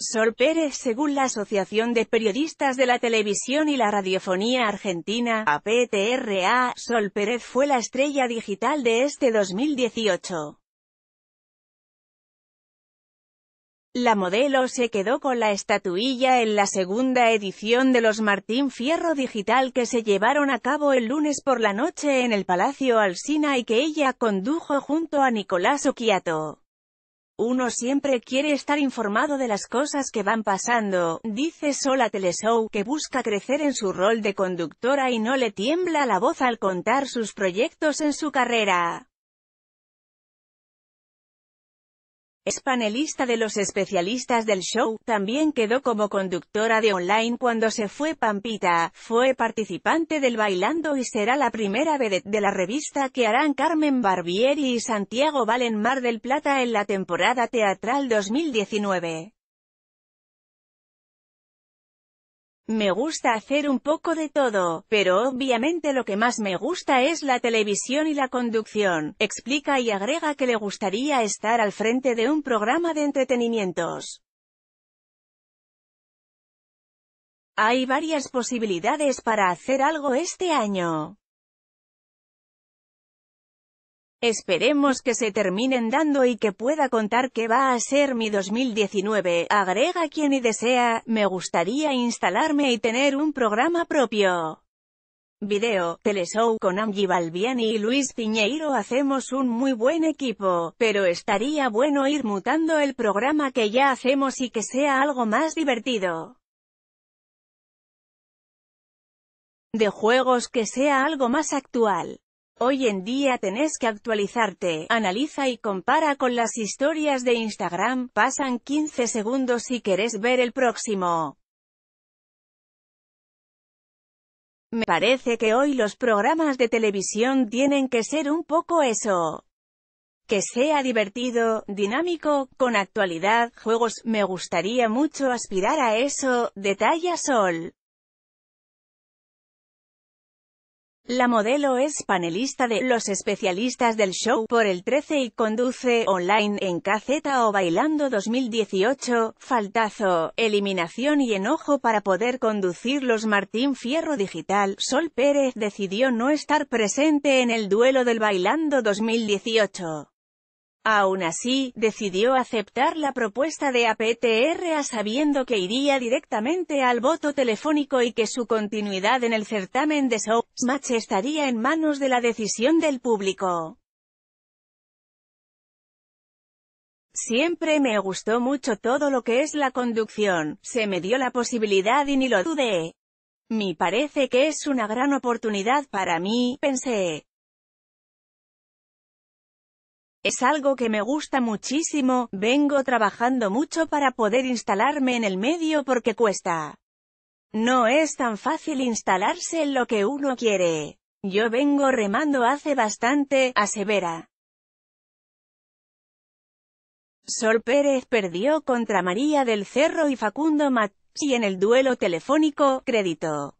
Sol Pérez según la Asociación de Periodistas de la Televisión y la Radiofonía Argentina, APTRA, Sol Pérez fue la estrella digital de este 2018. La modelo se quedó con la estatuilla en la segunda edición de los Martín Fierro Digital que se llevaron a cabo el lunes por la noche en el Palacio Alsina y que ella condujo junto a Nicolás Oquiato. Uno siempre quiere estar informado de las cosas que van pasando, dice Sola Teleshow, que busca crecer en su rol de conductora y no le tiembla la voz al contar sus proyectos en su carrera. Es panelista de los especialistas del show, también quedó como conductora de online cuando se fue Pampita, fue participante del Bailando y será la primera vedette de la revista que harán Carmen Barbieri y Santiago Valen Mar del Plata en la temporada teatral 2019. Me gusta hacer un poco de todo, pero obviamente lo que más me gusta es la televisión y la conducción. Explica y agrega que le gustaría estar al frente de un programa de entretenimientos. Hay varias posibilidades para hacer algo este año. Esperemos que se terminen dando y que pueda contar que va a ser mi 2019, agrega quien y desea, me gustaría instalarme y tener un programa propio. Video, Teleshow con Angie Balbiani y Luis Piñeiro hacemos un muy buen equipo, pero estaría bueno ir mutando el programa que ya hacemos y que sea algo más divertido. De juegos que sea algo más actual. Hoy en día tenés que actualizarte, analiza y compara con las historias de Instagram, pasan 15 segundos si querés ver el próximo. Me parece que hoy los programas de televisión tienen que ser un poco eso. Que sea divertido, dinámico, con actualidad, juegos, me gustaría mucho aspirar a eso, detalla Sol. La modelo es panelista de Los Especialistas del Show por el 13 y conduce online en KZ o Bailando 2018, Faltazo, Eliminación y Enojo para poder conducir los Martín Fierro Digital. Sol Pérez decidió no estar presente en el duelo del Bailando 2018. Aún así, decidió aceptar la propuesta de APTR sabiendo que iría directamente al voto telefónico y que su continuidad en el certamen de Showmatch estaría en manos de la decisión del público. Siempre me gustó mucho todo lo que es la conducción, se me dio la posibilidad y ni lo dudé. Me parece que es una gran oportunidad para mí, pensé. Es algo que me gusta muchísimo, vengo trabajando mucho para poder instalarme en el medio porque cuesta. No es tan fácil instalarse en lo que uno quiere. Yo vengo remando hace bastante, asevera. Sol Pérez perdió contra María del Cerro y Facundo y en el duelo telefónico, crédito.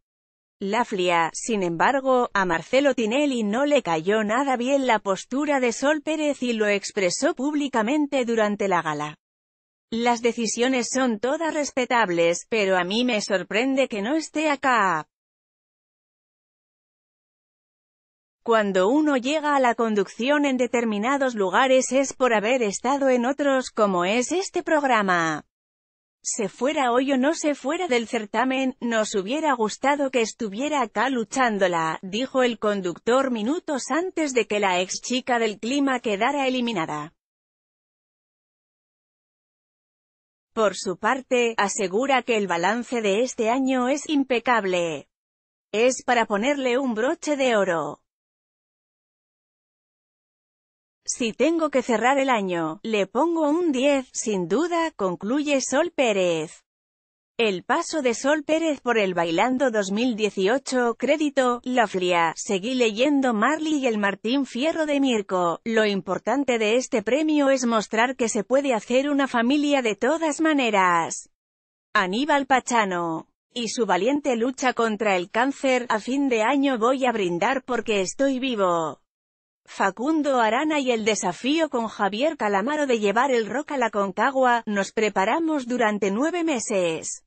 Laflia, sin embargo, a Marcelo Tinelli no le cayó nada bien la postura de Sol Pérez y lo expresó públicamente durante la gala. Las decisiones son todas respetables, pero a mí me sorprende que no esté acá. Cuando uno llega a la conducción en determinados lugares es por haber estado en otros como es este programa se fuera hoy o no se fuera del certamen, nos hubiera gustado que estuviera acá luchándola, dijo el conductor minutos antes de que la ex chica del clima quedara eliminada. Por su parte, asegura que el balance de este año es impecable. Es para ponerle un broche de oro. Si tengo que cerrar el año, le pongo un 10, sin duda, concluye Sol Pérez. El paso de Sol Pérez por el Bailando 2018, crédito, La Fría, seguí leyendo Marley y el Martín Fierro de Mirko. Lo importante de este premio es mostrar que se puede hacer una familia de todas maneras. Aníbal Pachano y su valiente lucha contra el cáncer, a fin de año voy a brindar porque estoy vivo. Facundo Arana y el desafío con Javier Calamaro de llevar el rock a la Concagua, nos preparamos durante nueve meses.